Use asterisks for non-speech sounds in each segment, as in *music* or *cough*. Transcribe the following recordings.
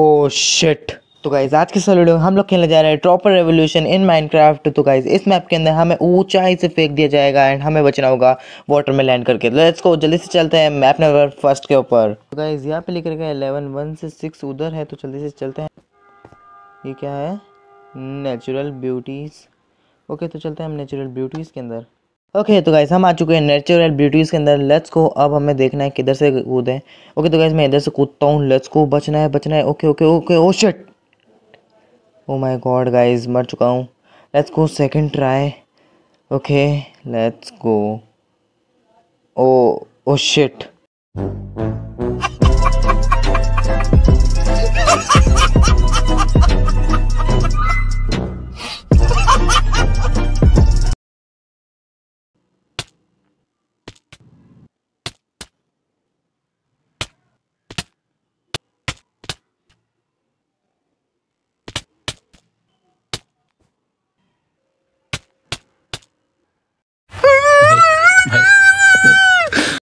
ओ oh, shit तो guys आज के इस वीडियो में हम लोग खेलने जा रहे हैं ट्रॉपर रेवोल्यूशन इन माइनक्राफ्ट तो गाइज इस मैप के अंदर हमें ऊंचाई से फेंक दिया जाएगा एंड हमें बचना होगा वाटर में लैंड करके लेट्स गो जल्दी से चलते हैं मैप नंबर फर्स्ट के ऊपर तो गाइज यहाँ पे लिख रखा है एलेवन वन से सिक्स उधर है तो जल्दी से चलते हैं ये क्या है नेचुरल ब्यूटीज़ ओके तो चलते हैं हम नेचुरल ब्यूटीज़ के अंदर ओके okay, तो गाइस हम आ चुके हैं नेचुरल ब्यूटीज़ के अंदर लेट्स को अब हमें देखना है किधर से कूदें ओके okay, तो गाइस मैं इधर से कूदता हूँ लेट्स को बचना है बचना है okay okay okay oh shit oh my god guys मर चुका हूँ let's go second try okay let's go oh oh shit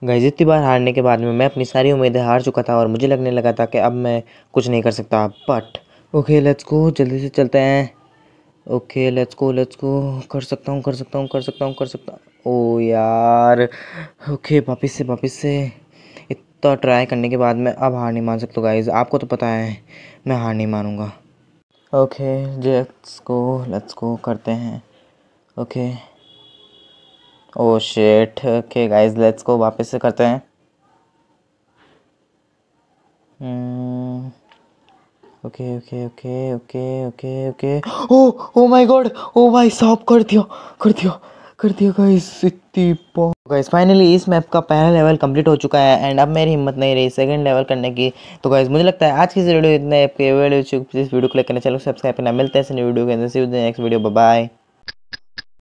guys *laughs* इतनी बार हारने के बाद में मैं अपनी सारी उम्मीदें हार चुका था और मुझे लगने लगा था कि अब मैं कुछ नहीं कर सकता बट ओके लेट्स गो जल्दी से चलते हैं okay let's go let's go कर सकता हूँ कर सकता हूँ कर सकता हूँ कर सकता ओ यार ओके वापस से वापस से इतना ट्राई करने के बाद मैं अब हार नहीं मान सकता गाइज आपको तो पता है मैं हार नहीं मानूँगा okay let's go let's go करते हैं ओके ओ शेट के गाइस लेट्स को वापस से करते हैं okay okay okay okay okay okay oh oh my god oh भाई साहब कर दियो कर दियो कर दियो गाइस इतनी गाइस फाइनली इस मैप का पहला लेवल कंप्लीट हो चुका है एंड अब मेरी हिम्मत नहीं रही सेकंड लेवल करने की तो गाइस मुझे लगता है आज की वीडियो इतना आपके वीडियो प्लीज़ वीडियो क्लिक करना चलो सब्सक्राइब करना मिलते हैं वीडियो के अंदर नेक्स्ट वीडियो बाय